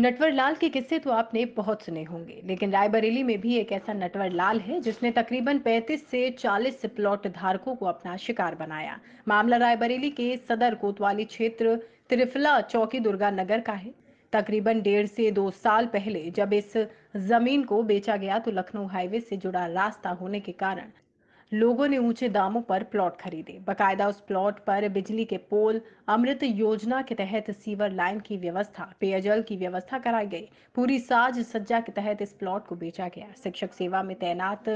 नटवर लाल के किस्से तो आपने बहुत सुने होंगे लेकिन रायबरेली में भी एक ऐसा नटवर लाल है जिसने तकरीबन 35 से 40 प्लॉट धारकों को अपना शिकार बनाया मामला रायबरेली के सदर कोतवाली क्षेत्र त्रिफला चौकी दुर्गा नगर का है तकरीबन डेढ़ से दो साल पहले जब इस जमीन को बेचा गया तो लखनऊ हाईवे से जुड़ा रास्ता होने के कारण लोगों ने ऊंचे दामों पर प्लॉट खरीदे बकायदा उस प्लॉट पर बिजली के पोल अमृत योजना के तहत सीवर लाइन की व्यवस्था पेयजल की व्यवस्था कराई गई पूरी साज सज्जा के तहत इस प्लॉट को बेचा गया शिक्षक सेवा में तैनात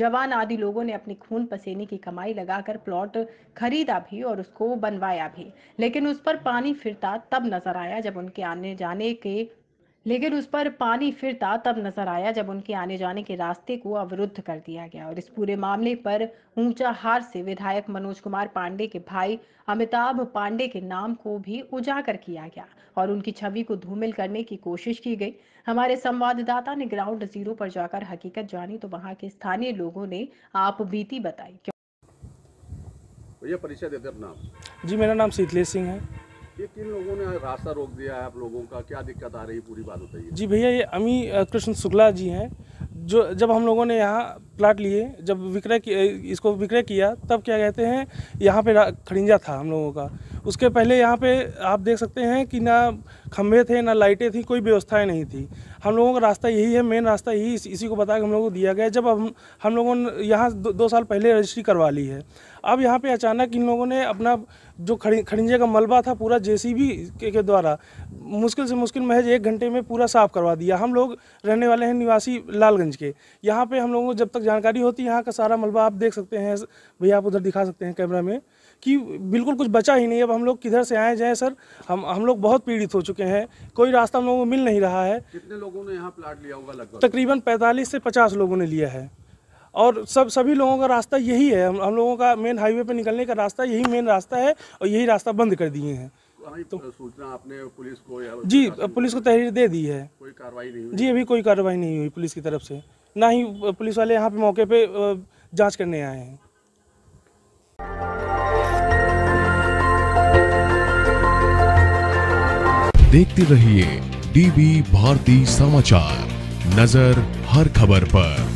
जवान आदि लोगों ने अपनी खून पसीने की कमाई लगाकर प्लॉट खरीदा भी और उसको बनवाया भी लेकिन उस पर पानी फिरता तब नजर आया जब उनके आने जाने के लेकिन उस पर पानी फिरता तब नजर आया जब उनके आने जाने के रास्ते को अवरुद्ध कर दिया गया और इस पूरे मामले पर ऊंचा हार से विधायक मनोज कुमार पांडे के भाई अमिताभ पांडे के नाम को भी उजागर किया गया और उनकी छवि को धूमिल करने की कोशिश की गई हमारे संवाददाता ने ग्राउंड जीरो पर जाकर हकीकत जानी तो वहाँ के स्थानीय लोगों ने आप बीती बताई क्यों परिचय देते अपना जी मेरा नाम शीतलेश सिंह है किन लोगों ने रास्ता रोक दिया है आप लोगों का क्या दिक्कत आ रही पूरी बात बताइए जी भैया ये अमी कृष्ण शुक्ला जी हैं जो जब हम लोगों ने यहाँ प्लाट लिए जब विक्रय इसको विक्रय किया तब क्या कहते हैं यहाँ पे खड़िंजा था हम लोगों का उसके पहले यहाँ पे आप देख सकते हैं कि ना खम्भे थे ना लाइटें थी कोई व्यवस्थाएं नहीं थी हम लोगों का रास्ता यही है मेन रास्ता यही इसी को बता के हम लोगों को दिया गया जब हम हम लोगों ने यहाँ दो, दो साल पहले रजिस्ट्री करवा ली है अब यहाँ पे अचानक इन लोगों ने अपना जो खड़ी खड़िंजे का मलबा था पूरा जेसीबी के, के द्वारा मुश्किल से मुश्किल महज एक घंटे में पूरा साफ करवा दिया हम लोग रहने वाले हैं निवासी लालगंज के यहाँ पे हम लोगों को जब तक जानकारी होती है यहाँ का सारा मलबा आप देख सकते हैं भैया आप उधर दिखा सकते हैं कैमरा में कि बिल्कुल कुछ बचा ही नहीं अब हम लोग किधर से आए जाएँ सर हम हम लोग बहुत पीड़ित हो चुके हैं कोई रास्ता हम लोगों को मिल नहीं रहा है कितने लोगों ने यहाँ प्लाट लिया होगा लगभग तकरीबन पैंतालीस से पचास लोगों ने लिया है और सब सभी लोगों का रास्ता यही है हम, हम लोगों का मेन हाईवे पर निकलने का रास्ता यही मेन रास्ता है और यही रास्ता बंद कर दिए हैं तो सूचना आपने पुलिस को या जी पुलिस को तहरीर दे दी है कोई कार्रवाई नहीं हुई जी अभी कोई कार्रवाई नहीं हुई पुलिस की तरफ से ना ही पुलिस वाले यहाँ पे मौके पे जांच करने आए हैं देखते रहिए डीवी भारती समाचार नजर हर खबर पर